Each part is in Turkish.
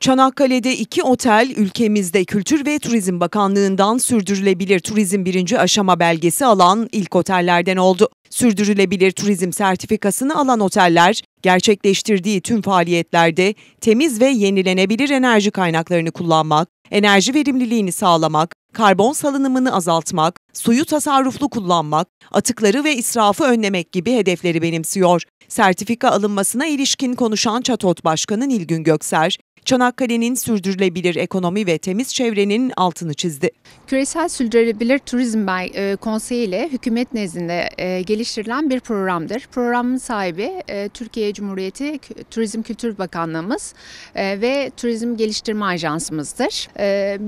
Çanakkale'de iki otel ülkemizde Kültür ve Turizm Bakanlığı'ndan sürdürülebilir turizm birinci aşama belgesi alan ilk otellerden oldu. Sürdürülebilir turizm sertifikasını alan oteller gerçekleştirdiği tüm faaliyetlerde temiz ve yenilenebilir enerji kaynaklarını kullanmak, enerji verimliliğini sağlamak, karbon salınımını azaltmak, suyu tasarruflu kullanmak, atıkları ve israfı önlemek gibi hedefleri benimsiyor. Sertifika alınmasına ilişkin konuşan Çatot Başkanı Nilgün Gökser, Çanakkale'nin sürdürülebilir ekonomi ve temiz çevrenin altını çizdi. Küresel Sürdürülebilir Turizm e, Konseyi ile hükümet nezdinde e, geliştirilen bir programdır. Programın sahibi e, Türkiye Cumhuriyeti Turizm Kültür Bakanlığımız ve Turizm Geliştirme Ajansımızdır.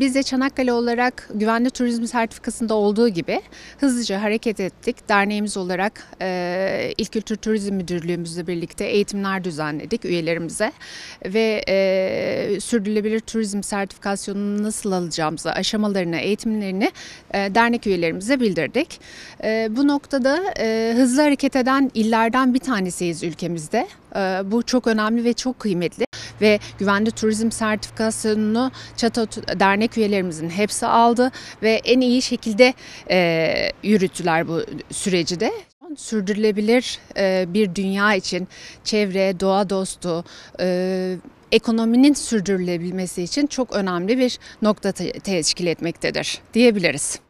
Biz de Çanakkale olarak güvenli turizm sertifikasında olduğu gibi hızlıca hareket ettik. Derneğimiz olarak İlk Kültür Turizm Müdürlüğümüzle birlikte eğitimler düzenledik üyelerimize ve e, sürdürülebilir turizm sertifikasyonunu nasıl alacağımızı, aşamalarını, eğitimlerini e, dernek üyelerimize bildirdik. E, bu noktada e, hızlı hareket eden illerden bir tanesiyiz ülkemizde. E, bu çok önemli ve çok kıymetli ve güvenli turizm sertifikasyonunu Çato dernek üyelerimizin hepsi aldı ve en iyi şekilde e, yürüttüler bu süreci de sürdürülebilir e, bir dünya için çevre, doğa dostu, e, ekonominin sürdürülebilmesi için çok önemli bir nokta teşkil etmektedir diyebiliriz.